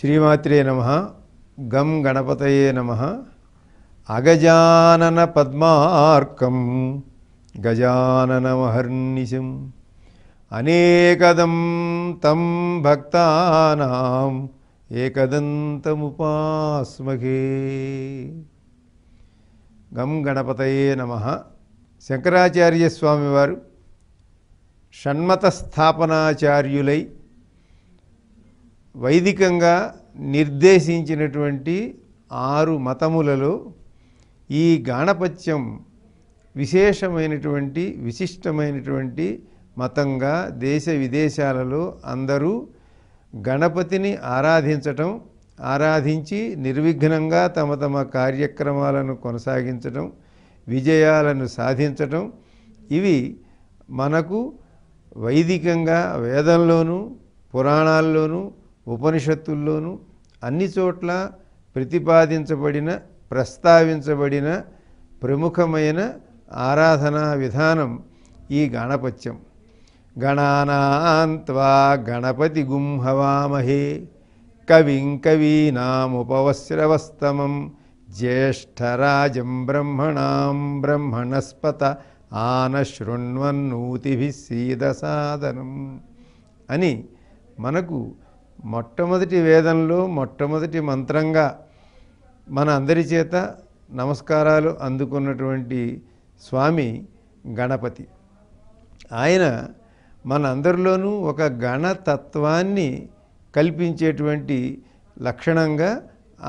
శ్రీమాత్రే నమ గం గణపతయే నమ అగజానన పద్మార్కం మహర్నిశం అనేకదం తం భక్తానాం ఏకదంతముపాస్మహే గం గణపతయే నమ శంకరాచార్య స్వామివారు షణ్మత వైదికంగా నిర్దేశించినటువంటి ఆరు మతములలో ఈ గాణపత్యం విశేషమైనటువంటి విశిష్టమైనటువంటి మతంగా దేశ విదేశాలలో అందరూ గణపతిని ఆరాధించటం ఆరాధించి నిర్విఘ్నంగా తమ తమ కార్యక్రమాలను కొనసాగించటం విజయాలను సాధించటం ఇవి మనకు వైదికంగా వేదంలోనూ పురాణాల్లోనూ ఉపనిషత్తుల్లోనూ అన్ని చోట్ల ప్రతిపాదించబడిన ప్రస్తావించబడిన ప్రముఖమైన ఆరాధనా విధానం ఈ గణపత్యం గణానాంత్వా గణపతి గుంహవామహే కవిం కవీనాముపవశ్రవస్తమం జ్యేష్టరాజం బ్రహ్మణాం బ్రహ్మణస్పత ఆనశృణ్వన్నూతిభి సీదసాదనం అని మనకు మొట్టమొదటి వేదంలో మొట్టమొదటి మంత్రంగా మన అందరి చేత నమస్కారాలు అందుకున్నటువంటి స్వామి గణపతి ఆయన మన అందరిలోనూ ఒక గణతత్వాన్ని కల్పించేటువంటి లక్షణంగా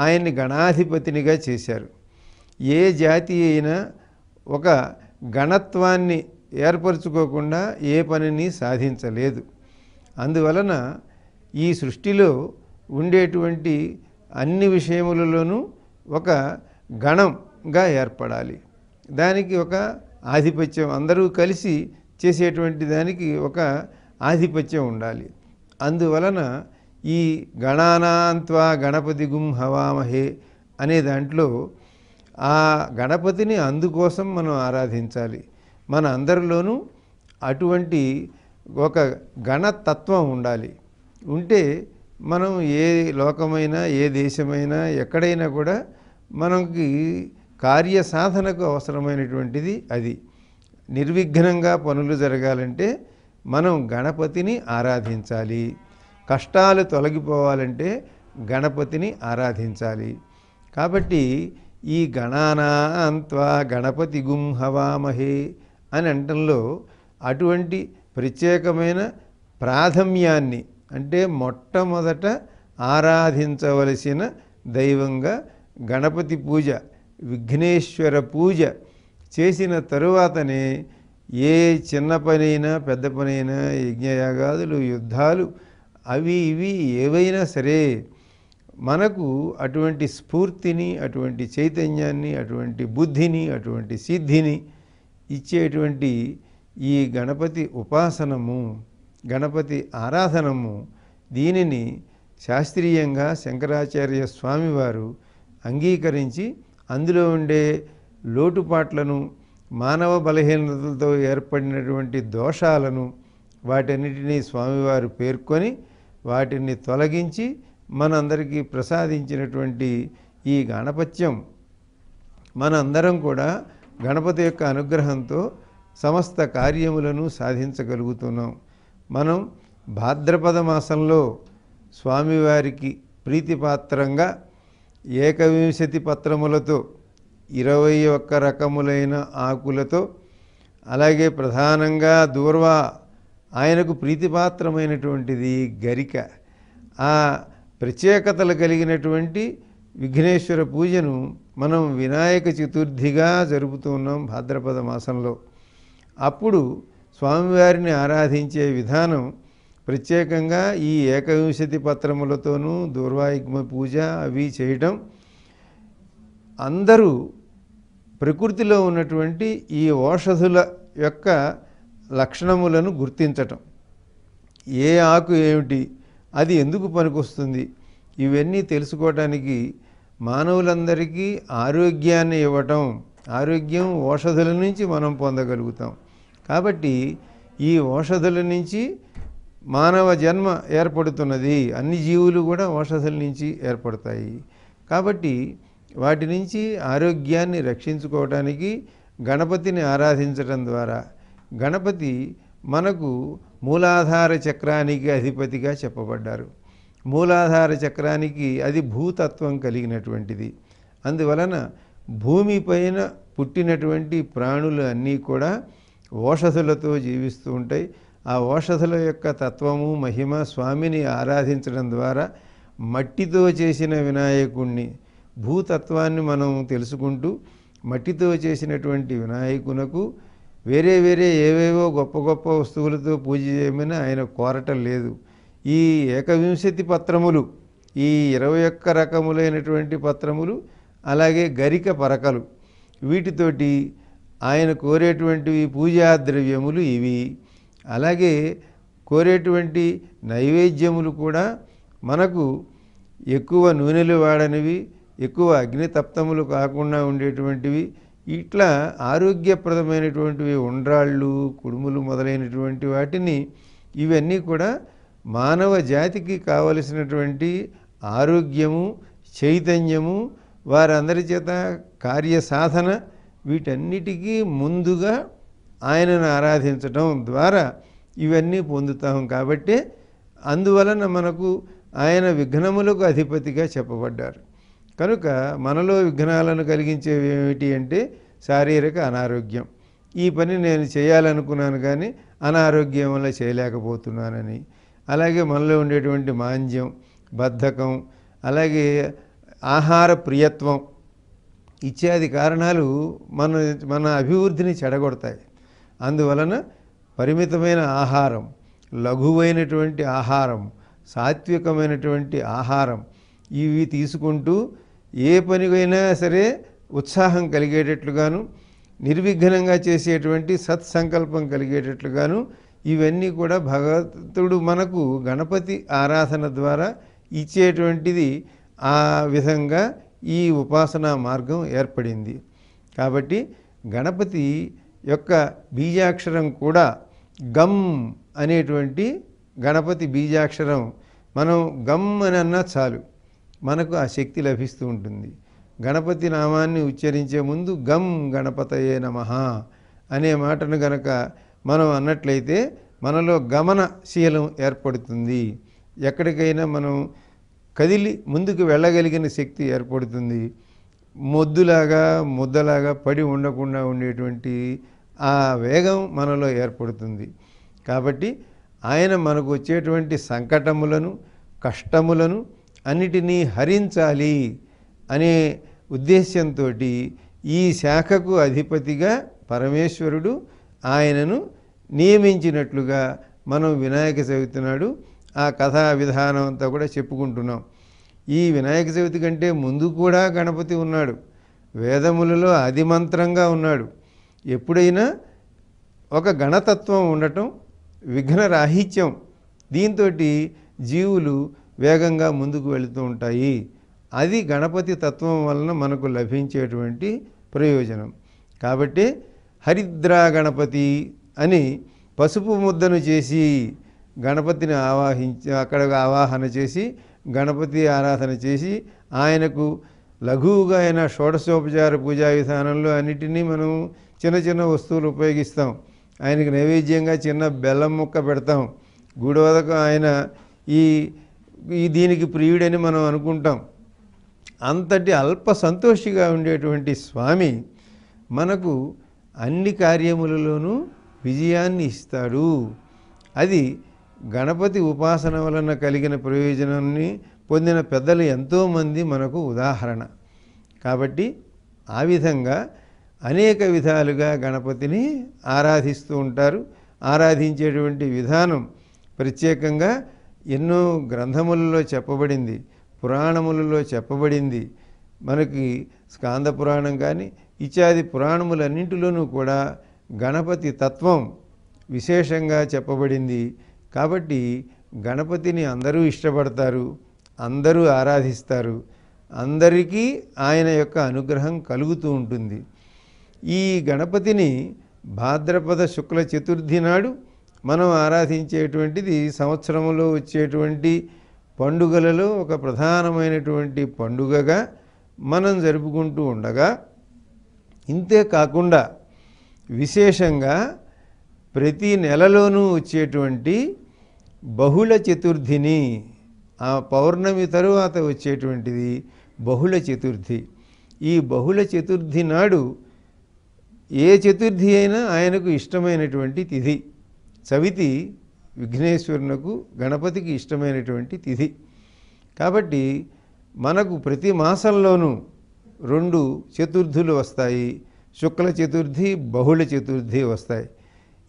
ఆయన్ని గణాధిపతినిగా చేశారు ఏ జాతి అయినా ఒక గణత్వాన్ని ఏర్పరచుకోకుండా ఏ పనిని సాధించలేదు అందువలన ఈ సృష్టిలో ఉండేటువంటి అన్ని విషయములలోనూ ఒక గణంగా ఏర్పడాలి దానికి ఒక ఆధిపత్యం అందరూ కలిసి చేసేటువంటి దానికి ఒక ఆధిపత్యం ఉండాలి అందువలన ఈ గణానాంత్వా గణపతి గుం హవామహే అనే దాంట్లో ఆ గణపతిని అందుకోసం మనం ఆరాధించాలి మన అందరిలోనూ అటువంటి ఒక గణతత్వం ఉండాలి ఉంటే మనం ఏ లోకమైనా ఏ దేశమైనా ఎక్కడైనా కూడా మనకి కార్య సాధనకు అవసరమైనటువంటిది అది నిర్విఘ్నంగా పనులు జరగాలంటే మనం గణపతిని ఆరాధించాలి కష్టాలు తొలగిపోవాలంటే గణపతిని ఆరాధించాలి కాబట్టి ఈ గణానాంత్వా గణపతి గుంహవామహే అని అంటంలో అటువంటి ప్రత్యేకమైన ప్రాథమ్యాన్ని అంటే మొట్టమొదట ఆరాధించవలసిన దైవంగా గణపతి పూజ విఘ్నేశ్వర పూజ చేసిన తరువాతనే ఏ చిన్న పనైనా పెద్ద పనైనా యజ్ఞయాగాదులు యుద్ధాలు అవి ఇవి ఏవైనా సరే మనకు అటువంటి స్ఫూర్తిని అటువంటి చైతన్యాన్ని అటువంటి బుద్ధిని అటువంటి సిద్ధిని ఇచ్చేటువంటి ఈ గణపతి ఉపాసనము గణపతి ఆరాధనము దీనిని శాస్త్రీయంగా శంకరాచార్య స్వామివారు అంగీకరించి అందులో ఉండే లోటుపాట్లను మానవ బలహీనతలతో ఏర్పడినటువంటి దోషాలను వాటన్నిటినీ స్వామివారు పేర్కొని వాటిని తొలగించి మనందరికీ ప్రసాదించినటువంటి ఈ గణపత్యం మనందరం కూడా గణపతి యొక్క అనుగ్రహంతో సమస్త కార్యములను సాధించగలుగుతున్నాం మనం భాద్రపద మాసంలో స్వామివారికి ప్రీతిపాత్రంగా ఏకవింశతి పత్రములతో ఇరవై ఒక్క రకములైన ఆకులతో అలాగే ప్రధానంగా దూర్వ ఆయనకు ప్రీతిపాత్రమైనటువంటిది గరిక ఆ ప్రత్యేకతలు కలిగినటువంటి విఘ్నేశ్వర పూజను మనం వినాయక చతుర్థిగా జరుపుతున్నాం భాద్రపద మాసంలో అప్పుడు స్వామివారిని ఆరాధించే విధానం ప్రత్యేకంగా ఈ ఏకవింశతి పత్రములతోనూ దూర్వాయుగ్మ పూజ అవి చేయటం అందరూ ప్రకృతిలో ఉన్నటువంటి ఈ ఓషధుల యొక్క లక్షణములను గుర్తించటం ఏ ఆకు ఏమిటి అది ఎందుకు పనికొస్తుంది ఇవన్నీ తెలుసుకోవటానికి మానవులందరికీ ఆరోగ్యాన్ని ఇవ్వటం ఆరోగ్యం ఔషధుల నుంచి మనం పొందగలుగుతాం కాబట్టి ఈ ఔషధుల నుంచి మానవ జన్మ ఏర్పడుతున్నది అన్ని జీవులు కూడా ఔషధుల నుంచి ఏర్పడతాయి కాబట్టి వాటి నుంచి ఆరోగ్యాన్ని రక్షించుకోవటానికి గణపతిని ఆరాధించడం ద్వారా గణపతి మనకు మూలాధార చక్రానికి అధిపతిగా చెప్పబడ్డారు మూలాధార చక్రానికి అది భూతత్వం కలిగినటువంటిది అందువలన భూమిపైన పుట్టినటువంటి ప్రాణులు అన్నీ కూడా ఓషధులతో జీవిస్తూ ఉంటాయి ఆ ఓషధుల యొక్క తత్వము మహిమ స్వామిని ఆరాధించడం ద్వారా మట్టితో చేసిన వినాయకుణ్ణి భూతత్వాన్ని మనం తెలుసుకుంటూ మట్టితో చేసినటువంటి వినాయకునకు వేరే వేరే ఏవేవో గొప్ప గొప్ప వస్తువులతో పూజ చేయమని ఆయన కోరటం లేదు ఈ ఏకవింశతి పత్రములు ఈ ఇరవై ఒక్క రకములైనటువంటి పత్రములు అలాగే గరిక పరకలు వీటితోటి ఆయన కోరేటువంటివి పూజా ద్రవ్యములు ఇవి అలాగే కోరేటువంటి నైవేద్యములు కూడా మనకు ఎక్కువ నూనెలు వాడనివి ఎక్కువ అగ్నితప్తములు కాకుండా ఉండేటువంటివి ఇట్లా ఆరోగ్యప్రదమైనటువంటివి ఉండ్రాళ్ళు కుడుములు మొదలైనటువంటి వాటిని ఇవన్నీ కూడా మానవ జాతికి కావలసినటువంటి ఆరోగ్యము చైతన్యము వారందరి చేత కార్యసాధన వీటన్నిటికీ ముందుగా ఆయనను ఆరాధించడం ద్వారా ఇవన్నీ పొందుతాం కాబట్టి అందువలన మనకు ఆయన విఘ్నములకు అధిపతిగా చెప్పబడ్డారు కనుక మనలో విఘ్నాలను కలిగించేవి ఏమిటి అంటే శారీరక అనారోగ్యం ఈ పని నేను చేయాలనుకున్నాను కానీ అనారోగ్యం వల్ల చేయలేకపోతున్నానని అలాగే మనలో ఉండేటువంటి మాంద్యం బద్ధకం అలాగే ఆహార ప్రియత్వం ఇత్యాది కారణాలు మన మన అభివృద్ధిని చెడగొడతాయి అందువలన పరిమితమైన ఆహారం లఘువైనటువంటి ఆహారం సాత్వికమైనటువంటి ఆహారం ఇవి తీసుకుంటూ ఏ పనికైనా సరే ఉత్సాహం కలిగేటట్లుగాను నిర్విఘ్నంగా చేసేటువంటి సత్సంకల్పం కలిగేటట్లుగాను ఇవన్నీ కూడా భగవంతుడు మనకు గణపతి ఆరాధన ద్వారా ఇచ్చేటువంటిది ఆ విధంగా ఈ ఉపాసనా మార్గం ఏర్పడింది కాబట్టి గణపతి యొక్క బీజాక్షరం కూడా గమ్ అనేటువంటి గణపతి బీజాక్షరం మనం గమ్ అని అన్నా చాలు మనకు ఆ శక్తి లభిస్తూ ఉంటుంది గణపతి నామాన్ని ఉచ్చరించే ముందు గమ్ గణపతయే నమ అనే మాటను గనక మనం అన్నట్లయితే మనలో గమనశీలం ఏర్పడుతుంది ఎక్కడికైనా మనం కదిలి ముందుకు వెళ్ళగలిగిన శక్తి ఏర్పడుతుంది మొద్దులాగా ముద్దలాగా పడి ఉండకుండా ఉండేటువంటి ఆ వేగం మనలో ఏర్పడుతుంది కాబట్టి ఆయన మనకు వచ్చేటువంటి సంకటములను కష్టములను అన్నిటినీ హరించాలి అనే ఉద్దేశ్యంతో ఈ శాఖకు అధిపతిగా పరమేశ్వరుడు ఆయనను నియమించినట్లుగా మనం వినాయక చవితి నాడు ఆ కథా విధానం అంతా కూడా చెప్పుకుంటున్నాం ఈ వినాయక చవితి కంటే ముందు కూడా గణపతి ఉన్నాడు వేదములలో అధిమంత్రంగా ఉన్నాడు ఎప్పుడైనా ఒక గణతత్వం ఉండటం విఘ్న రాహిత్యం దీంతో జీవులు వేగంగా ముందుకు వెళుతూ ఉంటాయి అది గణపతి తత్వం వలన మనకు లభించేటువంటి ప్రయోజనం కాబట్టి హరిద్రా గణపతి అని పసుపు ముద్దను చేసి గణపతిని ఆవాహించి అక్కడ ఆవాహన చేసి గణపతి ఆరాధన చేసి ఆయనకు లఘువుగా అయిన షోడశోపచార పూజా విధానంలో అన్నిటినీ మనం చిన్న చిన్న వస్తువులు ఉపయోగిస్తాం ఆయనకి నైవేద్యంగా చిన్న బెల్లం ముక్క పెడతాం గుడవదకు ఆయన ఈ ఈ దీనికి ప్రియుడని మనం అనుకుంటాం అంతటి అల్ప సంతోషిగా ఉండేటువంటి స్వామి మనకు అన్ని కార్యములలోనూ విజయాన్ని ఇస్తాడు అది గణపతి ఉపాసన వలన కలిగిన ప్రయోజనాన్ని పొందిన పెద్దలు ఎంతోమంది మనకు ఉదాహరణ కాబట్టి ఆ విధంగా అనేక విధాలుగా గణపతిని ఆరాధిస్తూ ఉంటారు ఆరాధించేటువంటి విధానం ప్రత్యేకంగా ఎన్నో గ్రంథములలో చెప్పబడింది పురాణములలో చెప్పబడింది మనకి స్కాంద పురాణం కానీ ఇత్యాది పురాణములన్నింటిలోనూ కూడా గణపతి తత్వం విశేషంగా చెప్పబడింది కాబట్టి గణపతిని అందరూ ఇష్టపడతారు అందరూ ఆరాధిస్తారు అందరికీ ఆయన యొక్క అనుగ్రహం కలుగుతూ ఉంటుంది ఈ గణపతిని భాద్రపద శుక్ల చతుర్థి నాడు మనం ఆరాధించేటువంటిది సంవత్సరంలో వచ్చేటువంటి పండుగలలో ఒక ప్రధానమైనటువంటి పండుగగా మనం జరుపుకుంటూ ఉండగా ఇంతే కాకుండా విశేషంగా ప్రతి నెలలోనూ వచ్చేటువంటి బహుళ చతుర్థిని ఆ పౌర్ణమి తరువాత వచ్చేటువంటిది బహుళ చతుర్థి ఈ బహుళ చతుర్థి నాడు ఏ చతుర్థి అయినా ఆయనకు ఇష్టమైనటువంటి తిథి చవితి విఘ్నేశ్వరునకు గణపతికి ఇష్టమైనటువంటి తిథి కాబట్టి మనకు ప్రతి మాసంలోనూ రెండు చతుర్థులు వస్తాయి శుక్ల చతుర్థి బహుళ చతుర్థి వస్తాయి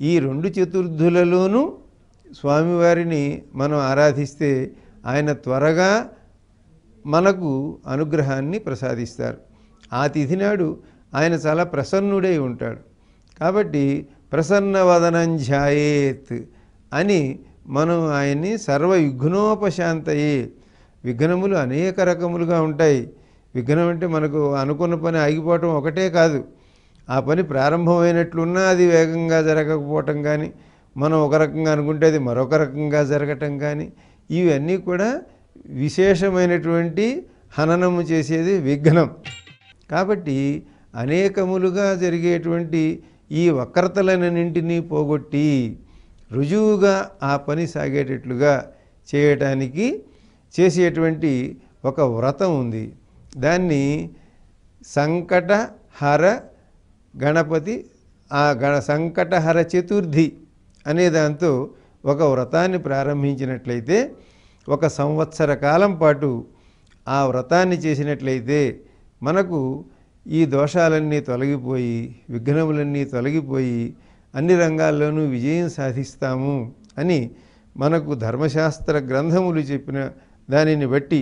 ఈ రెండు చతుర్థులలోనూ స్వామివారిని మనం ఆరాధిస్తే ఆయన త్వరగా మనకు అనుగ్రహాన్ని ప్రసాదిస్తారు ఆ తిథి నాడు ఆయన చాలా ప్రసన్నుడై ఉంటాడు కాబట్టి ప్రసన్నవదనం ధ్యాయేత్ అని మనం ఆయన్ని సర్వ విఘ్నోపశాంతయే విఘ్నములు అనేక రకములుగా ఉంటాయి విఘ్నం అంటే మనకు అనుకున్న పని ఆగిపోవటం ఒకటే కాదు ఆ పని ప్రారంభమైనట్లున్నా అది వేగంగా జరగకపోవటం కానీ మనం ఒక రకంగా అనుకుంటే అది మరొక రకంగా జరగటం కానీ ఇవన్నీ కూడా విశేషమైనటువంటి హననము చేసేది విఘ్నం కాబట్టి అనేకములుగా జరిగేటువంటి ఈ వక్రతలన్నింటినీ పోగొట్టి రుజువుగా ఆ పని సాగేటట్లుగా చేయటానికి చేసేటువంటి ఒక వ్రతం ఉంది దాన్ని సంకటహర గణపతి ఆ గణ సంకటహర చతుర్థి అనే దాంతో ఒక వ్రతాన్ని ప్రారంభించినట్లయితే ఒక సంవత్సర కాలం పాటు ఆ వ్రతాన్ని చేసినట్లయితే మనకు ఈ దోషాలన్నీ తొలగిపోయి విఘ్నములన్నీ తొలగిపోయి అన్ని రంగాల్లోనూ విజయం సాధిస్తాము అని మనకు ధర్మశాస్త్ర గ్రంథములు చెప్పిన దానిని బట్టి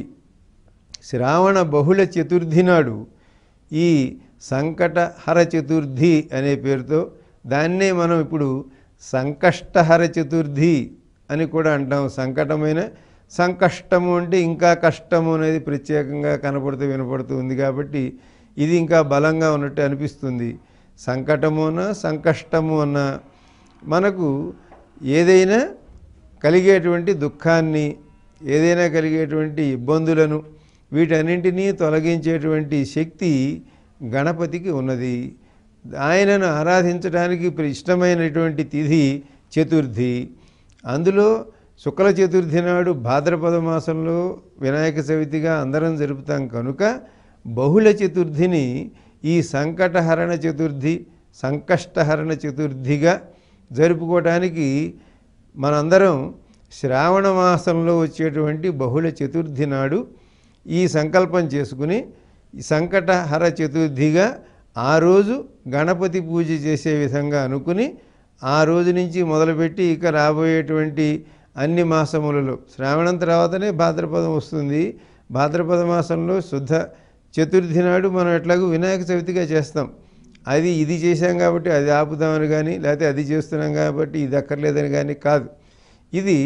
శ్రావణ బహుళ చతుర్థి నాడు ఈ సంకటహర చతుర్థి అనే పేరుతో దాన్నే మనం ఇప్పుడు సంకష్టహర చతుర్థి అని కూడా అంటాం సంకటమైన సంకష్టము అంటే ఇంకా కష్టము అనేది ప్రత్యేకంగా కనపడుతూ వినపడుతూ ఉంది కాబట్టి ఇది ఇంకా బలంగా ఉన్నట్టు అనిపిస్తుంది సంకటమున సంకష్టము అన్న మనకు ఏదైనా కలిగేటువంటి దుఃఖాన్ని ఏదైనా కలిగేటువంటి ఇబ్బందులను వీటన్నింటినీ తొలగించేటువంటి శక్తి గణపతికి ఉన్నది ఆయనను ఆరాధించడానికి ఇష్టమైనటువంటి తిథి చతుర్థి అందులో శుక్ల చతుర్థి నాడు భాద్రపద మాసంలో వినాయక చవితిగా అందరం జరుపుతాం కనుక బహుళ చతుర్థిని ఈ సంకటహరణ చతుర్థి సంకష్టహరణ చతుర్థిగా జరుపుకోవటానికి మనందరం శ్రావణ మాసంలో వచ్చేటువంటి బహుళ చతుర్థి నాడు ఈ సంకల్పం చేసుకుని సంకటహర చతుర్థిగా ఆ రోజు గణపతి పూజ చేసే విధంగా అనుకుని ఆ రోజు నుంచి మొదలుపెట్టి ఇక రాబోయేటువంటి అన్ని మాసములలో శ్రావణం తర్వాతనే భాద్రపదం వస్తుంది భాద్రపద మాసంలో శుద్ధ చతుర్థి నాడు మనం ఎట్లాగూ వినాయక చవితిగా చేస్తాం అది ఇది చేశాం కాబట్టి అది ఆపుదామని కానీ లేకపోతే అది చేస్తున్నాం కాబట్టి ఇది అక్కర్లేదని కానీ కాదు ఇది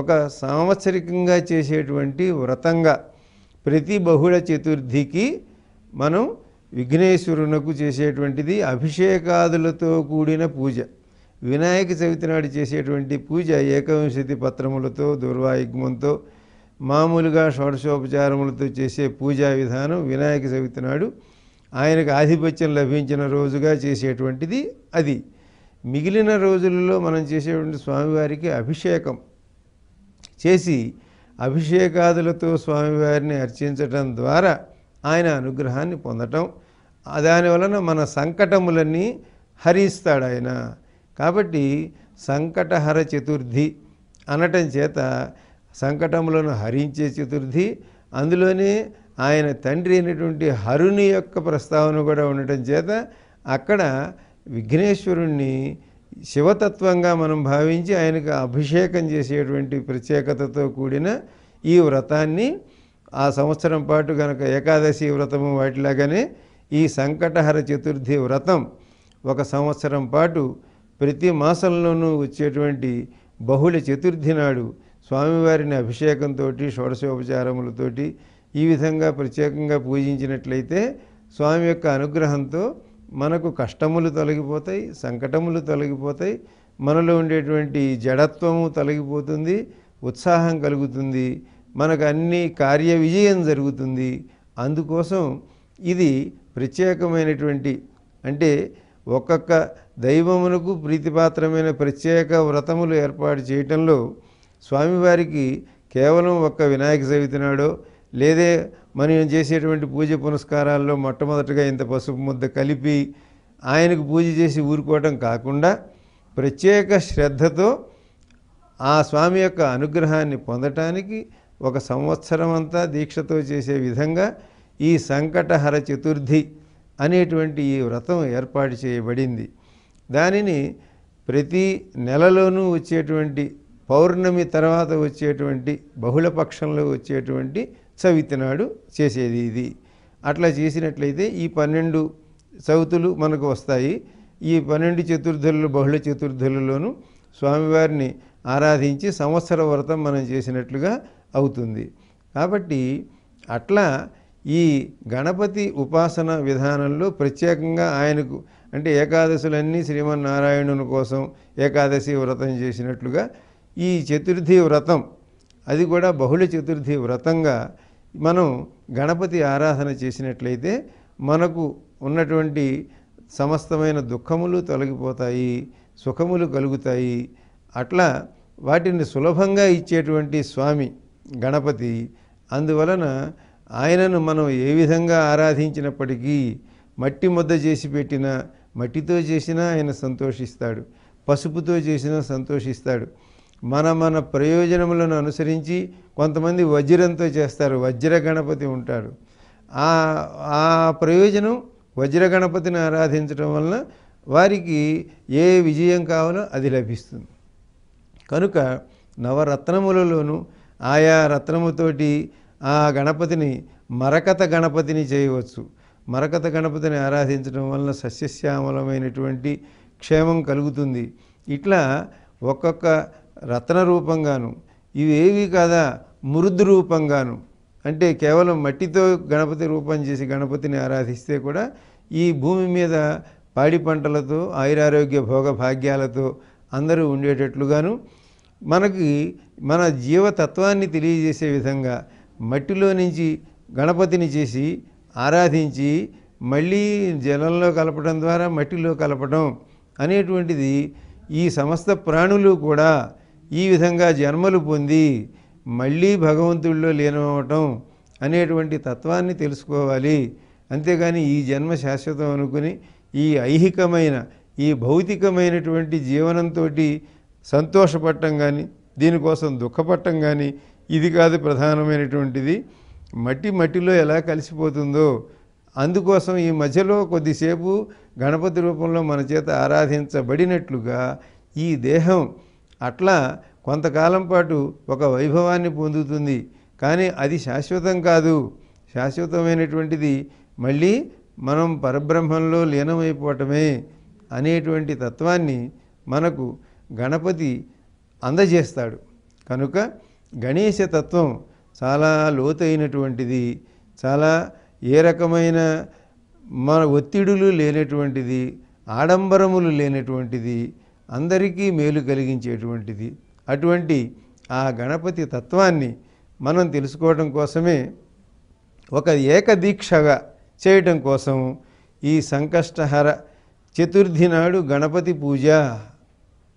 ఒక సాంవత్సరికంగా చేసేటువంటి వ్రతంగా ప్రతి బహుళ చతుర్థికి మనం విఘ్నేశ్వరునకు చేసేటువంటిది అభిషేకాదులతో కూడిన పూజ వినాయక చవితి నాడు చేసేటువంటి పూజ ఏకవింశతి పత్రములతో దుర్వాయుగ్మంతో మామూలుగా షోడశోపచారములతో చేసే పూజా విధానం వినాయక చవితి నాడు ఆయనకు ఆధిపత్యం లభించిన రోజుగా చేసేటువంటిది అది మిగిలిన రోజులలో మనం చేసేటువంటి స్వామివారికి అభిషేకం చేసి అభిషేకాదులతో స్వామివారిని అర్చించటం ద్వారా ఆయన అనుగ్రహాన్ని పొందటం దానివలన మన సంకటములన్నీ హరిస్తాడు ఆయన కాబట్టి సంకటహర చతుర్థి అనటం చేత సంకటములను హరించే చతుర్థి అందులోనే ఆయన తండ్రి అయినటువంటి హరుని యొక్క ప్రస్తావన కూడా ఉండటం చేత అక్కడ విఘ్నేశ్వరుణ్ణి శివతత్వంగా మనం భావించి ఆయనకు అభిషేకం చేసేటువంటి ప్రత్యేకతతో కూడిన ఈ వ్రతాన్ని ఆ సంవత్సరం పాటు గనక ఏకాదశి వ్రతము వాటిలాగానే ఈ సంకటహర చతుర్థి వ్రతం ఒక సంవత్సరం పాటు ప్రతి మాసంలోనూ వచ్చేటువంటి బహుళ చతుర్థి నాడు స్వామివారిని అభిషేకంతో షోడశోపచారములతోటి ఈ విధంగా ప్రత్యేకంగా పూజించినట్లయితే స్వామి యొక్క అనుగ్రహంతో మనకు కష్టములు తొలగిపోతాయి సంకటములు తొలగిపోతాయి మనలో ఉండేటువంటి జడత్వము తొలగిపోతుంది ఉత్సాహం కలుగుతుంది మనకు అన్ని కార్య విజయం జరుగుతుంది అందుకోసం ఇది ప్రత్యేకమైనటువంటి అంటే ఒక్కొక్క దైవమునకు ప్రీతిపాత్రమైన ప్రత్యేక వ్రతములు ఏర్పాటు చేయటంలో స్వామివారికి కేవలం ఒక్క వినాయక చవితి నాడో లేదే మనం చేసేటువంటి పూజ పునస్కారాల్లో మొట్టమొదటిగా ఇంత పసుపు ముద్ద కలిపి ఆయనకు పూజ చేసి ఊరుకోవటం కాకుండా ప్రత్యేక శ్రద్ధతో ఆ స్వామి యొక్క అనుగ్రహాన్ని పొందటానికి ఒక సంవత్సరం అంతా దీక్షతో చేసే విధంగా ఈ సంకటహర చతుర్థి అనేటువంటి ఈ వ్రతం ఏర్పాటు చేయబడింది దానిని ప్రతి నెలలోనూ వచ్చేటువంటి పౌర్ణమి తర్వాత వచ్చేటువంటి బహుళపక్షంలో వచ్చేటువంటి చవితి నాడు చేసేది ఇది అట్లా చేసినట్లయితే ఈ పన్నెండు చవితులు మనకు వస్తాయి ఈ పన్నెండు చతుర్థులు బహుళ చతుర్థులలోనూ స్వామివారిని ఆరాధించి సంవత్సర వ్రతం మనం చేసినట్లుగా అవుతుంది కాబట్టి అట్లా ఈ గణపతి ఉపాసన విధానంలో ప్రత్యేకంగా ఆయనకు అంటే ఏకాదశులన్నీ శ్రీమన్నారాయణుని కోసం ఏకాదశి వ్రతం చేసినట్లుగా ఈ చతుర్థి వ్రతం అది కూడా బహుళ చతుర్థి వ్రతంగా మనం గణపతి ఆరాధన చేసినట్లయితే మనకు ఉన్నటువంటి సమస్తమైన దుఃఖములు తొలగిపోతాయి సుఖములు కలుగుతాయి అట్లా వాటిని సులభంగా ఇచ్చేటువంటి స్వామి గణపతి అందువలన ఆయనను మనం ఏ విధంగా ఆరాధించినప్పటికీ మట్టి ముద్ద చేసి పెట్టిన మట్టితో చేసినా ఆయన సంతోషిస్తాడు పసుపుతో చేసినా సంతోషిస్తాడు మన మన ప్రయోజనములను అనుసరించి కొంతమంది వజ్రంతో చేస్తారు వజ్ర గణపతి ఉంటాడు ఆ ఆ ప్రయోజనం వజ్ర గణపతిని ఆరాధించడం వలన వారికి ఏ విజయం కావాలో అది లభిస్తుంది కనుక నవరత్నములలోనూ ఆయా రత్నముతోటి ఆ గణపతిని మరకత గణపతిని చేయవచ్చు మరకత గణపతిని ఆరాధించడం వలన సస్యశ్యామలమైనటువంటి క్షేమం కలుగుతుంది ఇట్లా ఒక్కొక్క రత్న రూపంగాను ఇవేవి కాదా మృదు రూపంగాను అంటే కేవలం మట్టితో గణపతి రూపం చేసి గణపతిని ఆరాధిస్తే కూడా ఈ భూమి మీద పాడి పంటలతో ఆయురారోగ్య భోగ భాగ్యాలతో అందరూ ఉండేటట్లుగాను మనకి మన జీవతత్వాన్ని తెలియజేసే విధంగా మట్టిలో నుంచి గణపతిని చేసి ఆరాధించి మళ్ళీ జలంలో కలపడం ద్వారా మట్టిలో కలపడం అనేటువంటిది ఈ సమస్త ప్రాణులు కూడా ఈ విధంగా జన్మలు పొంది మళ్ళీ భగవంతుడిలో లీనమవటం అనేటువంటి తత్వాన్ని తెలుసుకోవాలి అంతేగాని ఈ జన్మ శాశ్వతం అనుకుని ఈ ఐహికమైన ఈ భౌతికమైనటువంటి జీవనంతో సంతోషపడటం కానీ దీనికోసం దుఃఖపట్టం కానీ ఇది కాదు ప్రధానమైనటువంటిది మట్టి మట్టిలో ఎలా కలిసిపోతుందో అందుకోసం ఈ మధ్యలో కొద్దిసేపు గణపతి రూపంలో మన చేత ఆరాధించబడినట్లుగా ఈ దేహం అట్లా కొంతకాలం పాటు ఒక వైభవాన్ని పొందుతుంది కానీ అది శాశ్వతం కాదు శాశ్వతమైనటువంటిది మళ్ళీ మనం పరబ్రహ్మంలో లీనమైపోవటమే అనేటువంటి తత్వాన్ని మనకు గణపతి అందజేస్తాడు కనుక గణేశ తత్వం చాలా లోతైనటువంటిది చాలా ఏ రకమైన మన ఒత్తిడులు లేనటువంటిది ఆడంబరములు లేనటువంటిది అందరికీ మేలు కలిగించేటువంటిది అటువంటి ఆ గణపతి తత్వాన్ని మనం తెలుసుకోవడం కోసమే ఒక ఏకదీక్షగా చేయటం కోసం ఈ సంకష్టహర చతుర్థి నాడు గణపతి పూజ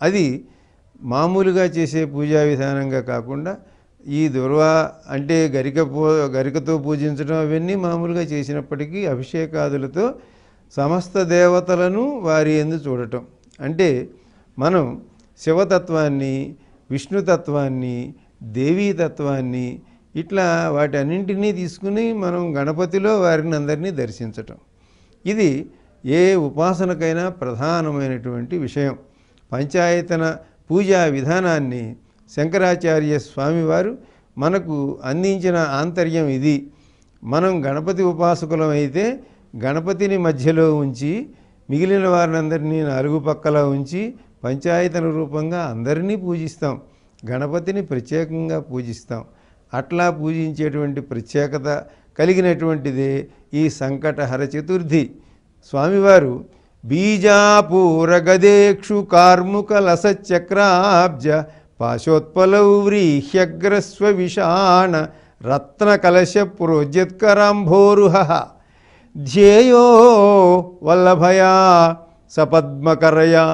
అది మామూలుగా చేసే పూజా విధానంగా కాకుండా ఈ దుర్వా అంటే గరిక పూ గరికతో పూజించడం అవన్నీ మామూలుగా చేసినప్పటికీ అభిషేకాదులతో సమస్త దేవతలను వారి ఎందు చూడటం అంటే మనం శివతత్వాన్ని విష్ణుతత్వాన్ని దేవీతత్వాన్ని ఇట్లా వాటి అన్నింటినీ తీసుకుని మనం గణపతిలో వారిని అందరినీ దర్శించటం ఇది ఏ ఉపాసనకైనా ప్రధానమైనటువంటి విషయం పంచాయతన పూజా విధానాన్ని శంకరాచార్య స్వామివారు మనకు అందించిన ఆంతర్యం ఇది మనం గణపతి ఉపాసకులం అయితే గణపతిని మధ్యలో ఉంచి మిగిలిన వారినందరినీ నాలుగు పక్కల ఉంచి పంచాయతన రూపంగా అందరినీ పూజిస్తాం గణపతిని ప్రత్యేకంగా పూజిస్తాం అట్లా పూజించేటువంటి ప్రత్యేకత కలిగినటువంటిదే ఈ సంకటహర చతుర్థి స్వామివారు బీజాపూరగదేక్షు కార్ముకలసచక్రాబ్జ పాశోత్పలౌ వ్రీహ్యగ్రస్వ విషాణ రత్నకలశ ప్రోజ్యత్కరాంభోరుహ ధ్యేయో వల్లభయా సపద్మకరయా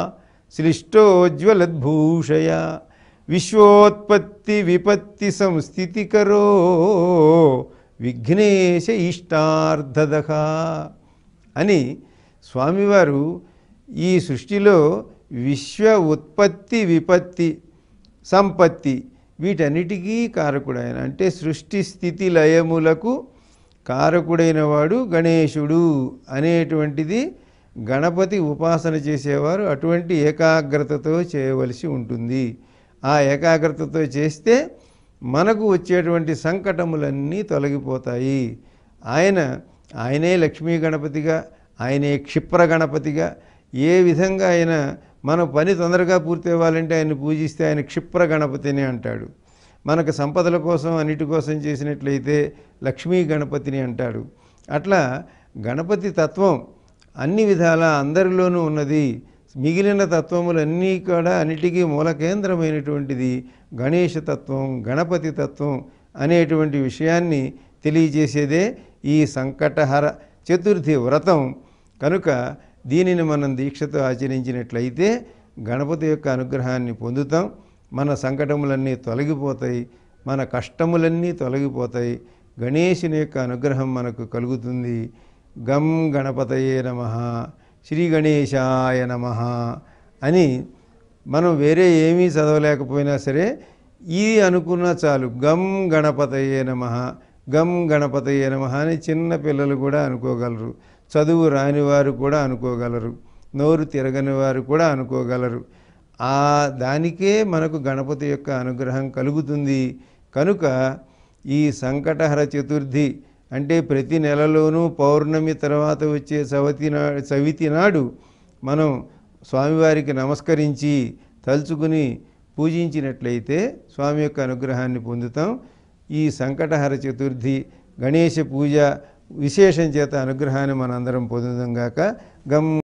శ్లిష్టోజ్వలద్భూషయా విశ్వోత్పత్తి విపత్తి సంస్థితికరో విఘ్నేశ ఇష్టార్థద అని స్వామివారు ఈ సృష్టిలో విశ్వ ఉత్పత్తి విపత్తి సంపత్తి వీటన్నిటికీ కారకుడైన అంటే సృష్టి స్థితి లయములకు కారకుడైన వాడు గణేశుడు అనేటువంటిది గణపతి ఉపాసన చేసేవారు అటువంటి ఏకాగ్రతతో చేయవలసి ఉంటుంది ఆ ఏకాగ్రతతో చేస్తే మనకు వచ్చేటువంటి సంకటములన్నీ తొలగిపోతాయి ఆయన ఆయనే లక్ష్మీ గణపతిగా ఆయనే క్షిప్ర గణపతిగా ఏ విధంగా ఆయన మన పని తొందరగా పూర్తి అవ్వాలంటే ఆయన పూజిస్తే ఆయన క్షిప్ర గణపతిని అంటాడు మనకు సంపదల కోసం అన్నిటి కోసం చేసినట్లయితే లక్ష్మీ గణపతిని అంటాడు అట్లా గణపతి తత్వం అన్ని విధాల అందరిలోనూ ఉన్నది మిగిలిన తత్వములన్నీ కూడా అన్నిటికీ మూల కేంద్రమైనటువంటిది గణేష తత్వం గణపతి తత్వం అనేటువంటి విషయాన్ని తెలియజేసేదే ఈ సంకటహర చతుర్థి వ్రతం కనుక దీనిని మనం దీక్షతో ఆచరించినట్లయితే గణపతి యొక్క అనుగ్రహాన్ని పొందుతాం మన సంకటములన్నీ తొలగిపోతాయి మన కష్టములన్నీ తొలగిపోతాయి గణేశుని యొక్క అనుగ్రహం మనకు కలుగుతుంది గం గణపతయే నమ శ్రీ గణేశాయ నమ అని మనం వేరే ఏమీ చదవలేకపోయినా సరే ఈ అనుకున్న చాలు గం గణపతయే నమ గం గణపతయే నమ అని చిన్న పిల్లలు కూడా అనుకోగలరు చదువు రాని వారు కూడా అనుకోగలరు నోరు తిరగని వారు కూడా అనుకోగలరు ఆ దానికే మనకు గణపతి యొక్క అనుగ్రహం కలుగుతుంది కనుక ఈ సంకటహర చతుర్థి అంటే ప్రతి నెలలోనూ పౌర్ణమి తర్వాత వచ్చే చవితి నా చవితి నాడు మనం స్వామివారికి నమస్కరించి తలుచుకుని పూజించినట్లయితే స్వామి యొక్క అనుగ్రహాన్ని పొందుతాం ఈ సంకటహర చతుర్థి గణేష పూజ విశేషం చేత అనుగ్రహాన్ని మనందరం పొందుదాం గమ్